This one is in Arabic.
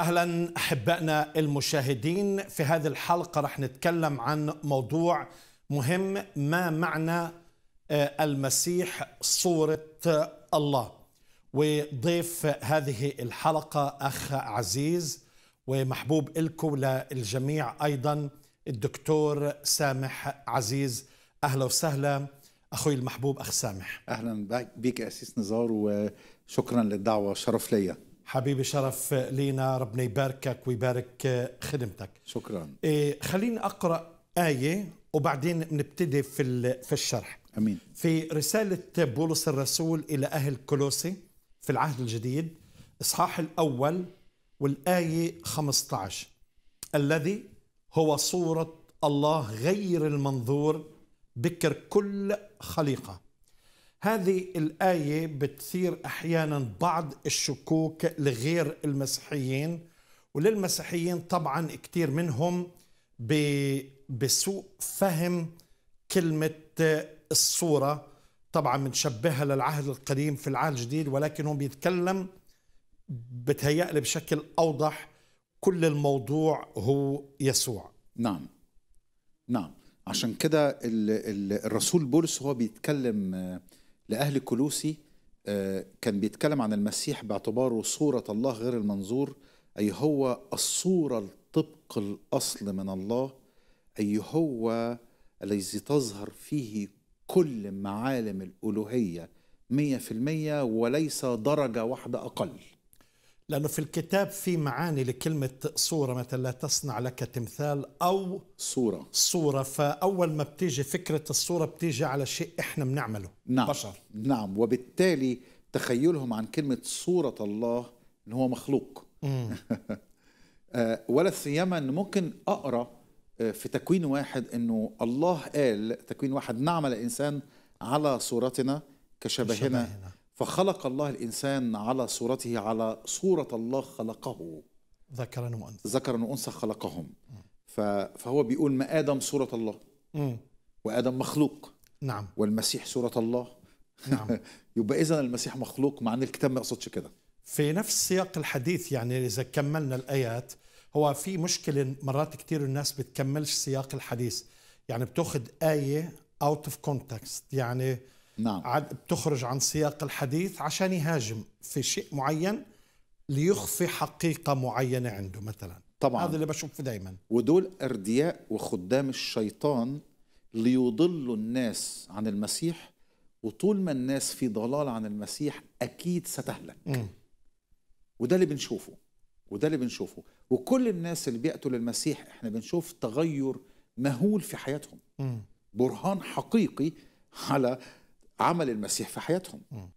اهلا احبائنا المشاهدين في هذه الحلقه رح نتكلم عن موضوع مهم ما معنى آه، المسيح صوره الله وضيف هذه الحلقه اخ عزيز ومحبوب لكم للجميع ايضا الدكتور سامح عزيز اهلا وسهلا اخوي المحبوب اخ سامح اهلا بك اسيس نزار وشكرا للدعوه شرف ليا حبيبي شرف لينا ربنا يباركك ويبارك خدمتك شكرا إيه خليني اقرا ايه وبعدين نبتدي في في الشرح امين في رساله بولس الرسول الى اهل كولوسي في العهد الجديد اصحاح الاول والايه 15 الذي هو صوره الله غير المنظور بكر كل خليقه هذه الآية بتثير أحيانا بعض الشكوك لغير المسيحيين وللمسيحيين طبعا كثير منهم بسوء فهم كلمة الصورة طبعا بنشبهها للعهد القديم في العهد الجديد ولكن هو بيتكلم بتهيألي بشكل أوضح كل الموضوع هو يسوع نعم نعم عشان كده الرسول بولس هو بيتكلم لأهل كلوسي آه، كان بيتكلم عن المسيح باعتباره صورة الله غير المنظور أي هو الصورة طبق الأصل من الله أي هو الذي تظهر فيه كل معالم الألوهية مية في المية وليس درجة واحدة أقل لأنه في الكتاب في معاني لكلمة صورة مثلا لا تصنع لك تمثال أو صورة صورة فأول ما بتيجي فكرة الصورة بتيجي على شيء إحنا بنعمله نعم بشر نعم وبالتالي تخيلهم عن كلمة صورة الله إن هو مخلوق آه، ولا سيما إن ممكن أقرأ آه، في تكوين واحد إنه الله قال تكوين واحد نعمل الإنسان على صورتنا كشبهنا, كشبهنا. فخلق الله الإنسان على صورته على صورة الله خلقه ذكرا وأنثى ذكرا وأنثى خلقهم فهو بيقول ما آدم صورة الله م. وآدم مخلوق نعم والمسيح صورة الله نعم يبقى إذا المسيح مخلوق مع أن الكتاب ما يقصدش كده في نفس سياق الحديث يعني إذا كملنا الآيات هو في مشكلة مرات كثير الناس بتكملش سياق الحديث يعني بتاخذ آية اوت اوف كونتكست يعني نعم بتخرج عن سياق الحديث عشان يهاجم في شيء معين ليخفي حقيقة معينة عنده مثلا طبعا هذا اللي بشوفه دايما ودول أردياء وخدام الشيطان ليضلوا الناس عن المسيح وطول ما الناس في ضلال عن المسيح أكيد ستهلك م. وده اللي بنشوفه وده اللي بنشوفه وكل الناس اللي بياتوا المسيح احنا بنشوف تغير مهول في حياتهم م. برهان حقيقي على عمل المسيح في حياتهم